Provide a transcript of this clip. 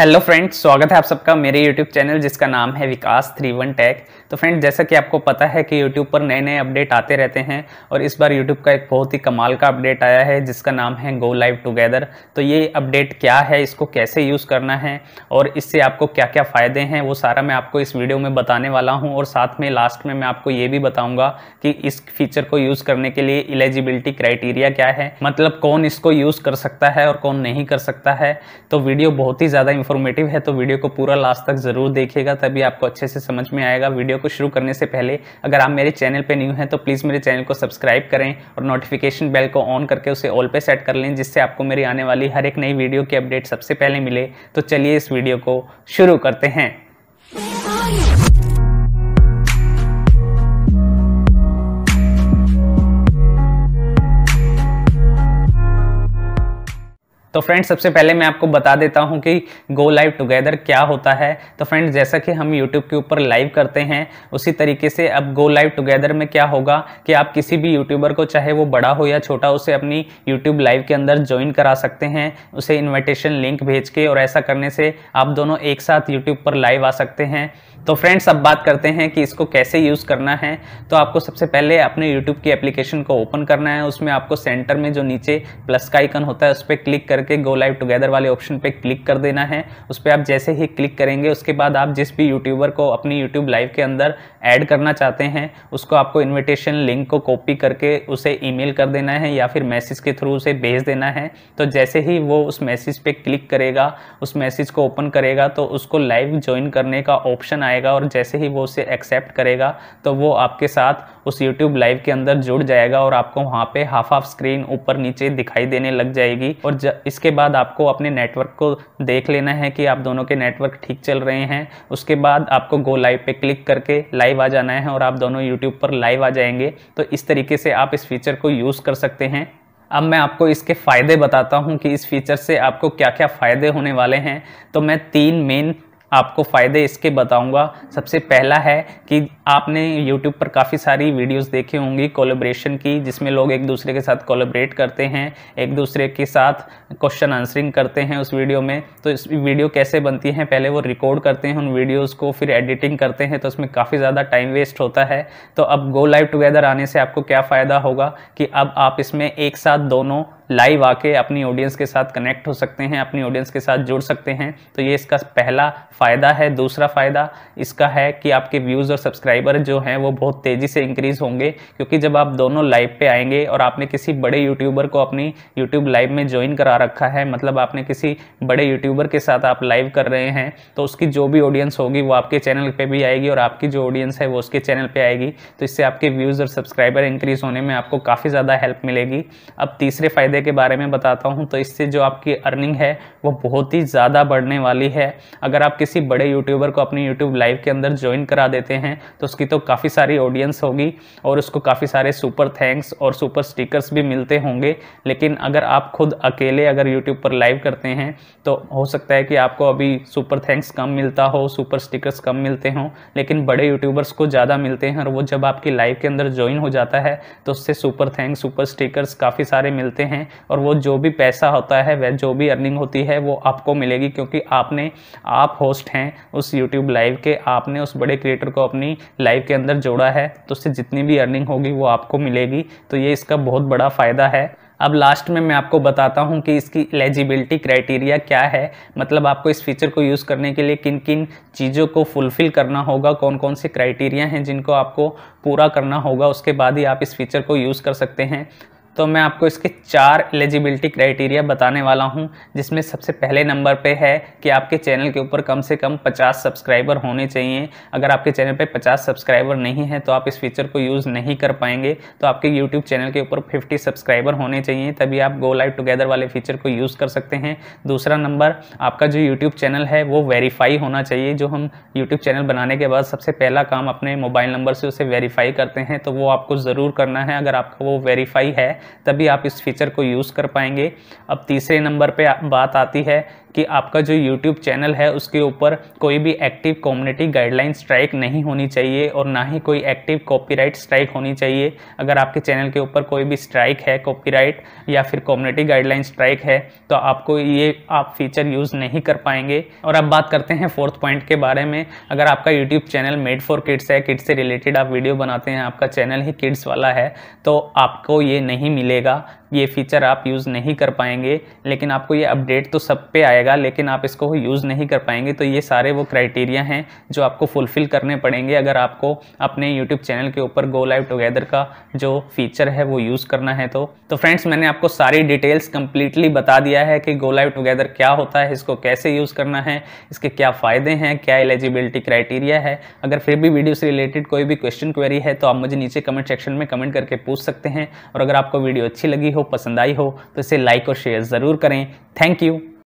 hello friends स्वागत है आप सबका मेरे यूट्यूब चैनल जिसका नाम है विकास थ्री वन टैक तो फ्रेंड जैसा कि आपको पता है कि यूट्यूब पर नए नए अपडेट आते रहते हैं और इस बार यूट्यूब का एक बहुत ही कमाल का अपडेट आया है जिसका नाम है गो लाइव टुगेदर तो ये अपडेट क्या है इसको कैसे यूज़ करना है और इससे आपको क्या क्या फ़ायदे हैं वो सारा मैं आपको इस वीडियो में बताने वाला हूँ और साथ में लास्ट में मैं आपको ये भी बताऊँगा कि इस फीचर को यूज़ करने के लिए एलिजिबिलिटी क्राइटेरिया क्या है मतलब कौन इसको यूज़ कर सकता है और कौन नहीं कर सकता है तो वीडियो बहुत ही ज़्यादा इन्फॉर्मेटिव है तो वीडियो को पूरा लास्ट तक ज़रूर देखिएगा तभी आपको अच्छे से समझ में आएगा वीडियो को शुरू करने से पहले अगर आप मेरे चैनल पर न्यू हैं तो प्लीज़ मेरे चैनल को सब्सक्राइब करें और नोटिफिकेशन बेल को ऑन करके उसे ऑल पे सेट कर लें जिससे आपको मेरी आने वाली हर एक नई वीडियो की अपडेट सबसे पहले मिले तो चलिए इस वीडियो को शुरू करते हैं तो फ्रेंड्स सबसे पहले मैं आपको बता देता हूं कि गो लाइव टुगेदर क्या होता है तो फ्रेंड्स जैसा कि हम यूट्यूब के ऊपर लाइव करते हैं उसी तरीके से अब गो लाइव टुगेदर में क्या होगा कि आप किसी भी यूट्यूबर को चाहे वो बड़ा हो या छोटा उसे अपनी यूट्यूब लाइव के अंदर ज्वाइन करा सकते हैं उसे इन्विटेशन लिंक भेज के और ऐसा करने से आप दोनों एक साथ यूट्यूब पर लाइव आ सकते हैं तो फ्रेंड्स अब बात करते हैं कि इसको कैसे यूज़ करना है तो आपको सबसे पहले अपने यूट्यूब की एप्लीकेशन को ओपन करना है उसमें आपको सेंटर में जो नीचे प्लस का आइकन होता है उस पर क्लिक करके करके गो लाइव टुगेदर वाले ऑप्शन पे क्लिक कर देना है उस पर आप जैसे ही क्लिक करेंगे उसके बाद आप जिस भी यूट्यूबर को अपनी यूट्यूब लाइव के अंदर ऐड करना चाहते हैं उसको आपको इन्विटेशन लिंक को कॉपी करके उसे ईमेल कर देना है या फिर मैसेज के थ्रू उसे भेज देना है तो जैसे ही वो उस मैसेज पर क्लिक करेगा उस मैसेज को ओपन करेगा तो उसको लाइव ज्वाइन करने का ऑप्शन आएगा और जैसे ही वो उसे एक्सेप्ट करेगा तो वो आपके साथ उस यूट्यूब लाइव के अंदर जुड़ जाएगा और आपको वहाँ पे हाफ हाफ स्क्रीन ऊपर नीचे दिखाई देने लग जाएगी और इस इसके बाद आपको अपने नेटवर्क को देख लेना है कि आप दोनों के नेटवर्क ठीक चल रहे हैं उसके बाद आपको गो लाइव पे क्लिक करके लाइव आ जाना है और आप दोनों यूट्यूब पर लाइव आ जाएंगे तो इस तरीके से आप इस फीचर को यूज़ कर सकते हैं अब मैं आपको इसके फ़ायदे बताता हूँ कि इस फीचर से आपको क्या क्या फ़ायदे होने वाले हैं तो मैं तीन मेन आपको फ़ायदे इसके बताऊंगा सबसे पहला है कि आपने YouTube पर काफ़ी सारी वीडियोस देखी होंगी कोलेब्रेशन की जिसमें लोग एक दूसरे के साथ कोलेब्रेट करते हैं एक दूसरे के साथ क्वेश्चन आंसरिंग करते हैं उस वीडियो में तो इस वीडियो कैसे बनती है पहले वो रिकॉर्ड करते हैं उन वीडियोज़ को फिर एडिटिंग करते हैं तो उसमें काफ़ी ज़्यादा टाइम वेस्ट होता है तो अब गो लाइव टुगेदर आने से आपको क्या फ़ायदा होगा कि अब आप इसमें एक साथ दोनों लाइव आके अपनी ऑडियंस के साथ कनेक्ट हो सकते हैं अपनी ऑडियंस के साथ जुड़ सकते हैं तो ये इसका पहला फ़ायदा है दूसरा फ़ायदा इसका है कि आपके व्यूज़ और सब्सक्राइबर जो हैं वो बहुत तेज़ी से इंक्रीज़ होंगे क्योंकि जब आप दोनों लाइव पे आएंगे और आपने किसी बड़े यूट्यूबर को अपनी यूट्यूब लाइव में ज्वाइन करा रखा है मतलब आपने किसी बड़े यूट्यूबर के साथ आप लाइव कर रहे हैं तो उसकी जो भी ऑडियंस होगी वो आपके चैनल पर भी आएगी और आपकी जो ऑडियंस है वो उसके चैनल पर आएगी तो इससे आपके व्यूज़ और सब्सक्राइबर इंक्रीज़ होने में आपको काफ़ी ज़्यादा हेल्प मिलेगी अब तीसरे फ़ायदे फायदे के बारे में बताता हूँ तो इससे जो आपकी अर्निंग है वो बहुत ही ज़्यादा बढ़ने वाली है अगर आप किसी बड़े यूट्यूबर को अपनी यूट्यूब लाइव के अंदर ज्वाइन करा देते हैं तो उसकी तो काफ़ी सारी ऑडियंस होगी और उसको काफ़ी सारे सुपर थैंक्स और सुपर स्टिकर्स भी मिलते होंगे लेकिन अगर आप खुद अकेले अगर यूट्यूब पर लाइव करते हैं तो हो सकता है कि आपको अभी सुपर थैंक्स कम मिलता हो सुपर स्टिकर्स कम मिलते हों लेकिन बड़े यूट्यूबर्स को ज़्यादा मिलते हैं और वो जब आपकी लाइव के अंदर ज्वाइन हो जाता है तो उससे सुपर थैंक्स सुपर स्टिकर्स काफ़ी सारे मिलते हैं और वो जो भी पैसा होता है वह जो भी अर्निंग होती है वो आपको मिलेगी क्योंकि आपने आप होस्ट हैं उस यूट्यूब लाइव के आपने उस बड़े क्रिएटर को अपनी लाइव के अंदर जोड़ा है तो उससे जितनी भी अर्निंग होगी वो आपको मिलेगी तो ये इसका बहुत बड़ा फ़ायदा है अब लास्ट में मैं आपको बताता हूँ कि इसकी एलिजिबिलिटी क्राइटेरिया क्या है मतलब आपको इस फीचर को यूज़ करने के लिए किन किन चीज़ों को फुलफ़िल करना होगा कौन कौन से क्राइटेरिया हैं जिनको आपको पूरा करना होगा उसके बाद ही आप इस फीचर को यूज़ कर सकते हैं तो मैं आपको इसके चार एलिजिबिलिटी क्राइटेरिया बताने वाला हूं जिसमें सबसे पहले नंबर पे है कि आपके चैनल के ऊपर कम से कम 50 सब्सक्राइबर होने चाहिए अगर आपके चैनल पे 50 सब्सक्राइबर नहीं है तो आप इस फीचर को यूज़ नहीं कर पाएंगे तो आपके यूट्यूब चैनल के ऊपर 50 सब्सक्राइबर होने चाहिए तभी आप गो लाइव टुगेदर वाले फीचर को यूज़ कर सकते हैं दूसरा नंबर आपका जो यूट्यूब चैनल है वो वेरीफाई होना चाहिए जो हम यूट्यूब चैनल बनाने के बाद सबसे पहला काम अपने मोबाइल नंबर से उसे वेरीफाई करते हैं तो वो आपको ज़रूर करना है अगर आपका वो वेरीफाई है तभी आप इस फीचर को यूज़ कर पाएंगे अब तीसरे नंबर पे बात आती है कि आपका जो यूट्यूब चैनल है उसके ऊपर कोई भी एक्टिव कम्युनिटी गाइडलाइन स्ट्राइक नहीं होनी चाहिए और ना ही कोई एक्टिव कॉपीराइट स्ट्राइक होनी चाहिए अगर आपके चैनल के ऊपर कोई भी स्ट्राइक है कॉपीराइट या फिर कम्युनिटी गाइडलाइन स्ट्राइक है तो आपको ये आप फीचर यूज़ नहीं कर पाएंगे और अब बात करते हैं फोर्थ पॉइंट के बारे में अगर आपका YouTube channel made for kids है किड्स से रिलेटेड आप वीडियो बनाते हैं आपका चैनल ही किड्स वाला है तो आपको ये नहीं मिलेगा ये फीचर आप यूज़ नहीं कर पाएंगे लेकिन आपको ये अपडेट तो सब पे आएगा लेकिन आप इसको यूज़ नहीं कर पाएंगे तो ये सारे वो क्राइटेरिया हैं जो आपको फुलफ़िल करने पड़ेंगे अगर आपको अपने यूट्यूब चैनल के ऊपर गो लाइव टुगेदर का जो फीचर है वो यूज़ करना है तो तो फ्रेंड्स मैंने आपको सारी डिटेल्स कम्प्लीटली बता दिया है कि गो लाइव टुगेदर क्या होता है इसको कैसे यूज़ करना है इसके क्या फ़ायदे हैं क्या एलिजिबिलिटी क्राइटेरिया है अगर फिर भी वीडियो से रिलेटेड कोई भी क्वेश्चन क्वेरी है तो आप मुझे नीचे कमेंट सेक्शन में कमेंट करके पूछ सकते हैं और अगर आपको वीडियो अच्छी लगी हो हो पसंद आई हो तो इसे लाइक और शेयर ज़रूर करें थैंक यू